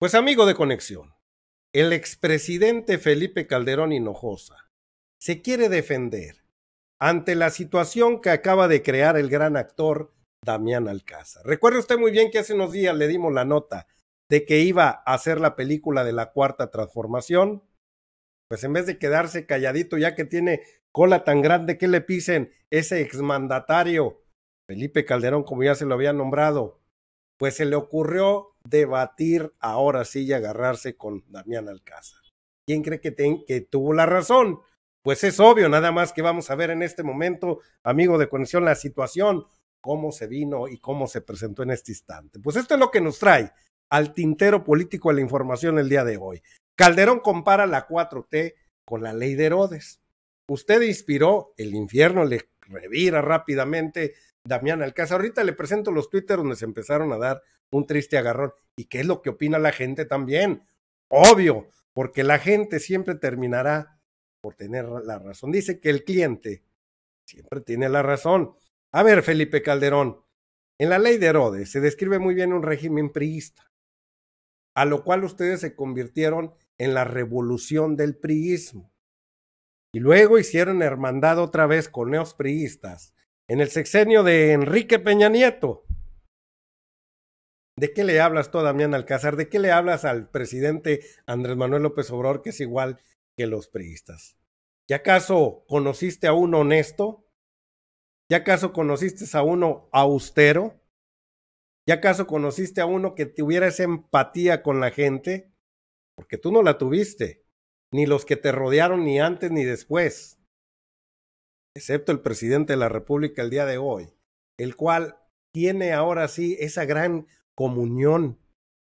Pues amigo de conexión, el expresidente Felipe Calderón Hinojosa se quiere defender ante la situación que acaba de crear el gran actor Damián Alcázar. Recuerde usted muy bien que hace unos días le dimos la nota de que iba a hacer la película de la cuarta transformación. Pues en vez de quedarse calladito, ya que tiene cola tan grande que le pisen ese exmandatario Felipe Calderón, como ya se lo había nombrado, pues se le ocurrió debatir ahora sí y agarrarse con Damián Alcázar. ¿Quién cree que, tuvo la razón? Pues es obvio, nada más que vamos a ver en este momento, amigo de conexión, la situación, cómo se vino y cómo se presentó en este instante. Pues esto es lo que nos trae al tintero político de la información el día de hoy. Calderón compara la 4T con la ley de Herodes. Usted inspiró, el infierno le revira rápidamente Damián Alcázar. Ahorita le presento los Twitter donde se empezaron a dar un triste agarrón. ¿Y qué es lo que opina la gente también? Obvio, porque la gente siempre terminará por tener la razón. Dice que el cliente siempre tiene la razón. A ver, Felipe Calderón, en la ley de Herodes se describe muy bien un régimen priista, a lo cual ustedes se convirtieron en la revolución del priismo. Y luego hicieron hermandad otra vez con neos priistas en el sexenio de Enrique Peña Nieto. ¿De qué le hablas tú a Damián Alcázar? ¿De qué le hablas al presidente Andrés Manuel López Obrador, que es igual que los priistas? ¿Y acaso conociste a uno honesto? ¿Y acaso conociste a uno austero? ¿Y acaso conociste a uno que tuviera esa empatía con la gente? Porque tú no la tuviste, ni los que te rodearon ni antes ni después excepto el presidente de la República el día de hoy, el cual tiene ahora sí esa gran comunión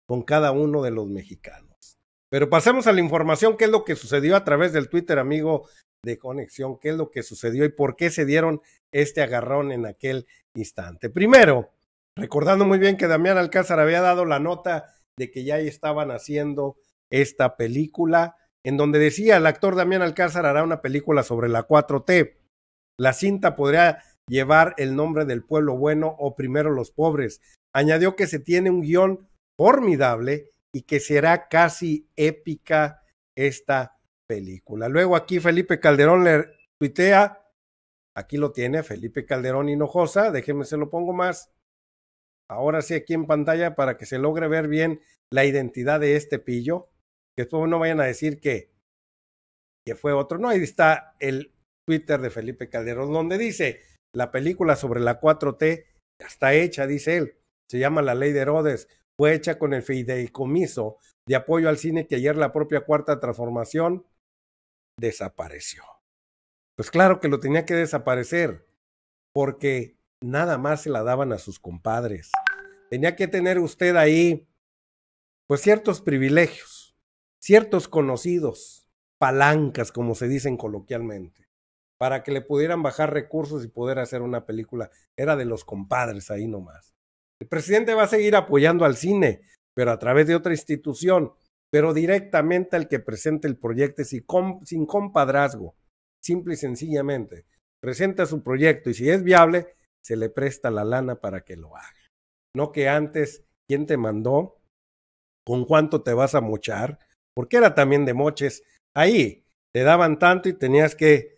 con cada uno de los mexicanos. Pero pasemos a la información, qué es lo que sucedió a través del Twitter, amigo de conexión, qué es lo que sucedió y por qué se dieron este agarrón en aquel instante. Primero, recordando muy bien que Damián Alcázar había dado la nota de que ya estaban haciendo esta película, en donde decía el actor Damián Alcázar hará una película sobre la 4T. La cinta podría llevar el nombre del pueblo bueno o primero los pobres. Añadió que se tiene un guión formidable y que será casi épica esta película. Luego aquí Felipe Calderón le tuitea, aquí lo tiene Felipe Calderón Hinojosa, Déjeme, se lo pongo más. Ahora sí aquí en pantalla para que se logre ver bien la identidad de este pillo, que después no vayan a decir que que fue otro. No, ahí está el Twitter de Felipe Calderón, donde dice, la película sobre la 4T está hecha, dice él, se llama La Ley de Herodes, fue hecha con el fideicomiso de apoyo al cine que ayer la propia cuarta transformación desapareció. Pues claro que lo tenía que desaparecer, porque nada más se la daban a sus compadres. Tenía que tener usted ahí, pues ciertos privilegios, ciertos conocidos, palancas, como se dicen coloquialmente para que le pudieran bajar recursos y poder hacer una película. Era de los compadres ahí nomás. El presidente va a seguir apoyando al cine, pero a través de otra institución, pero directamente al que presente el proyecto sin compadrazgo, simple y sencillamente. Presenta su proyecto y si es viable, se le presta la lana para que lo haga. No que antes, ¿quién te mandó? ¿Con cuánto te vas a mochar? Porque era también de moches. Ahí te daban tanto y tenías que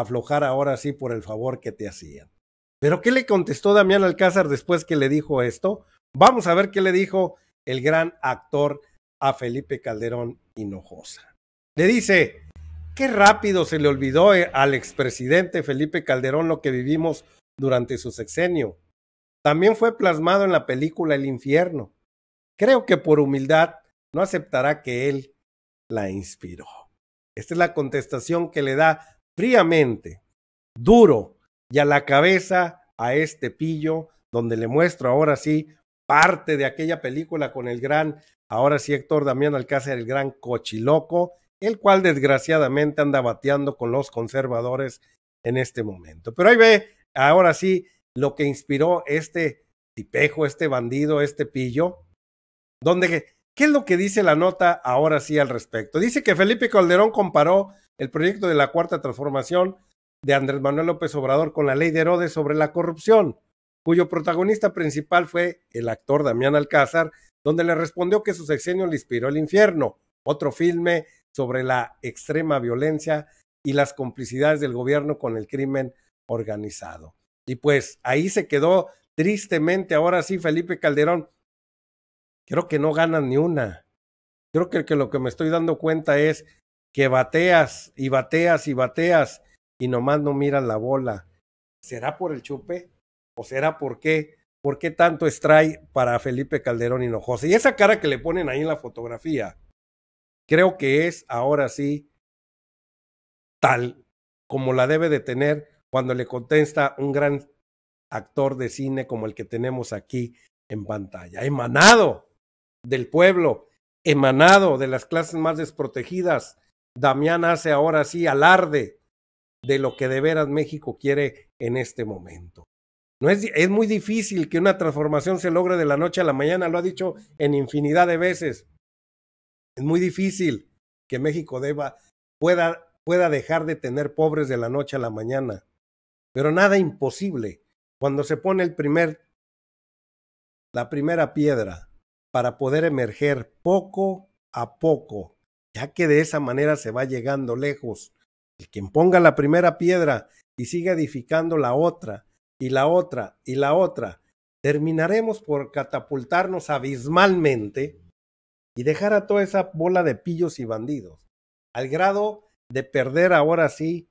aflojar ahora sí por el favor que te hacían. Pero ¿qué le contestó Damián Alcázar después que le dijo esto? Vamos a ver qué le dijo el gran actor a Felipe Calderón Hinojosa. Le dice, qué rápido se le olvidó eh, al expresidente Felipe Calderón lo que vivimos durante su sexenio. También fue plasmado en la película El infierno. Creo que por humildad no aceptará que él la inspiró. Esta es la contestación que le da fríamente, duro y a la cabeza a este pillo, donde le muestro ahora sí parte de aquella película con el gran, ahora sí Héctor Damián Alcázar, el gran cochiloco, el cual desgraciadamente anda bateando con los conservadores en este momento. Pero ahí ve, ahora sí, lo que inspiró este tipejo, este bandido, este pillo, donde ¿Qué es lo que dice la nota ahora sí al respecto? Dice que Felipe Calderón comparó el proyecto de la cuarta transformación de Andrés Manuel López Obrador con la ley de Herodes sobre la corrupción, cuyo protagonista principal fue el actor Damián Alcázar, donde le respondió que su sexenio le inspiró el infierno, otro filme sobre la extrema violencia y las complicidades del gobierno con el crimen organizado. Y pues ahí se quedó tristemente ahora sí Felipe Calderón creo que no ganan ni una. Creo que, lo que me estoy dando cuenta es que bateas y bateas y bateas y nomás no miras la bola. ¿Será por el chupe? ¿O será por qué? ¿Por qué tanto extrae para Felipe Calderón Hinojosa? Y esa cara que le ponen ahí en la fotografía, creo que es ahora sí tal como la debe de tener cuando le contesta un gran actor de cine como el que tenemos aquí en pantalla. Emanado, del pueblo, emanado de las clases más desprotegidas, Damián hace ahora sí alarde de lo que de veras México quiere en este momento. No es, muy difícil que una transformación se logre de la noche a la mañana, lo ha dicho en infinidad de veces. Es muy difícil que México deba, pueda, pueda dejar de tener pobres de la noche a la mañana. Pero nada imposible. Cuando se pone el primer, la primera piedra para poder emerger poco a poco, ya que de esa manera se va llegando lejos. El quien ponga la primera piedra y siga edificando la otra, y la otra, y la otra, terminaremos por catapultarnos abismalmente y dejar a toda esa bola de pillos y bandidos, al grado de perder ahora sí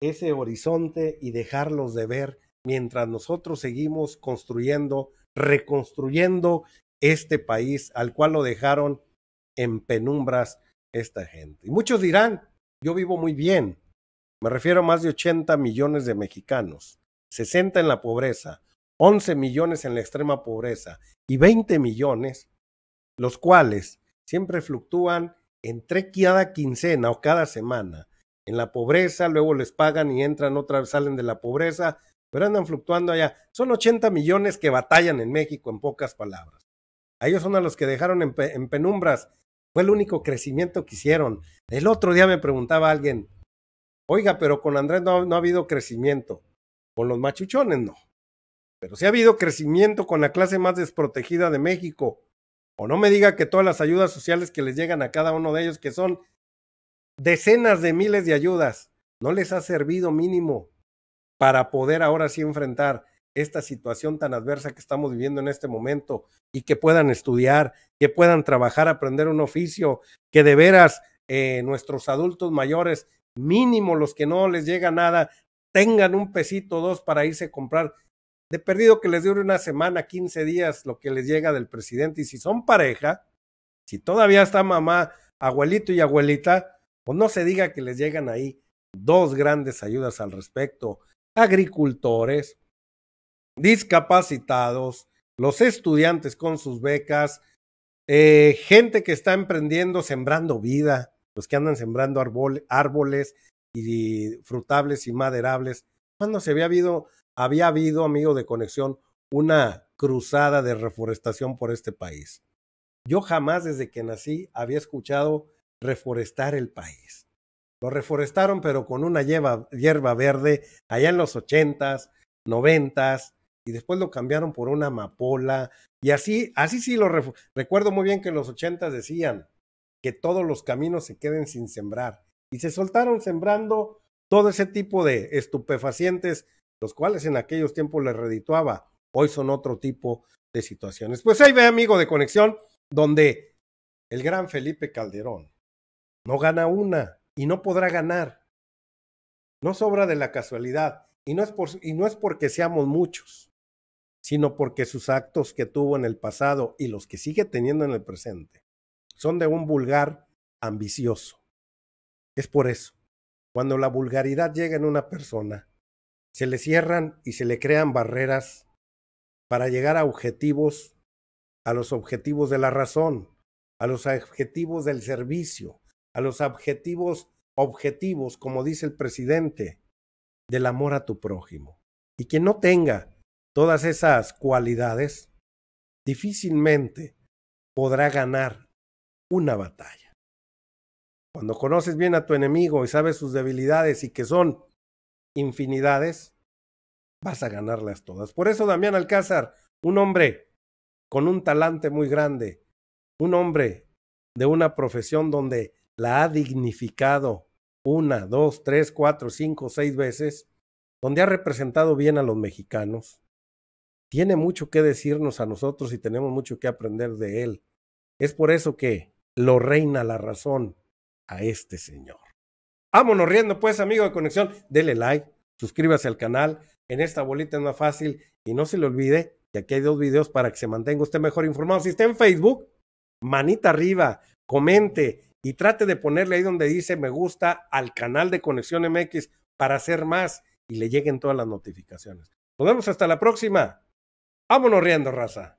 ese horizonte y dejarlos de ver mientras nosotros seguimos construyendo, reconstruyendo este país al cual lo dejaron en penumbras esta gente. Y muchos dirán, yo vivo muy bien. Me refiero a más de 80 millones de mexicanos, 60 en la pobreza, 11 millones en la extrema pobreza y 20 millones, los cuales siempre fluctúan entre cada quincena o cada semana. En la pobreza, luego les pagan y entran otra vez, salen de la pobreza, pero andan fluctuando allá. Son 80 millones que batallan en México, en pocas palabras. A ellos son a los que dejaron en, penumbras. Fue el único crecimiento que hicieron. El otro día me preguntaba alguien, oiga, pero con Andrés no, ha habido crecimiento. Con los machuchones no. Pero sí ha habido crecimiento con la clase más desprotegida de México. O no me diga que todas las ayudas sociales que les llegan a cada uno de ellos, que son decenas de miles de ayudas, no les ha servido mínimo para poder ahora sí enfrentar esta situación tan adversa que estamos viviendo en este momento y que puedan estudiar, que puedan trabajar, aprender un oficio, que de veras eh, nuestros adultos mayores, mínimo los que no les llega nada, tengan un pesito o dos para irse a comprar. De perdido que les dure una semana, 15 días, lo que les llega del presidente. Y si son pareja, si todavía está mamá, abuelito y abuelita, pues no se diga que les llegan ahí dos grandes ayudas al respecto. Agricultores, discapacitados, los estudiantes con sus becas, eh, gente que está emprendiendo, sembrando vida, los que andan sembrando árboles y, frutables y maderables. cuando se había habido, había habido, amigo de conexión, una cruzada de reforestación por este país? Yo jamás desde que nací había escuchado reforestar el país. Lo reforestaron, pero con una hierba, hierba verde, allá en los ochentas, noventas, y después lo cambiaron por una amapola. Y así, así sí lo recuerdo muy bien que en los ochentas decían que todos los caminos se queden sin sembrar. Y se soltaron sembrando todo ese tipo de estupefacientes, los cuales en aquellos tiempos les redituaba. Hoy son otro tipo de situaciones. Pues ahí ve, amigo de conexión, donde el gran Felipe Calderón no gana una y no podrá ganar. No sobra de la casualidad y no es, por, y no es porque seamos muchos sino porque sus actos que tuvo en el pasado y los que sigue teniendo en el presente son de un vulgar ambicioso. Es por eso, cuando la vulgaridad llega en una persona, se le cierran y se le crean barreras para llegar a objetivos, a los objetivos de la razón, a los objetivos del servicio, a los objetivos objetivos, como dice el presidente, del amor a tu prójimo. Y quien no tenga todas esas cualidades, difícilmente podrá ganar una batalla. Cuando conoces bien a tu enemigo y sabes sus debilidades y que son infinidades, vas a ganarlas todas. Por eso Damián Alcázar, un hombre con un talante muy grande, un hombre de una profesión donde la ha dignificado una, dos, tres, cuatro, cinco, seis veces, donde ha representado bien a los mexicanos, tiene mucho que decirnos a nosotros y tenemos mucho que aprender de él. Es por eso que lo reina la razón a este señor. Vámonos riendo pues, amigo de Conexión. Dele like, suscríbase al canal. En esta bolita es más fácil. Y no se le olvide que aquí hay dos videos para que se mantenga usted mejor informado. Si está en Facebook, manita arriba, comente y trate de ponerle ahí donde dice me gusta al canal de Conexión MX para hacer más y le lleguen todas las notificaciones. Nos vemos hasta la próxima. Vámonos riendo, raza.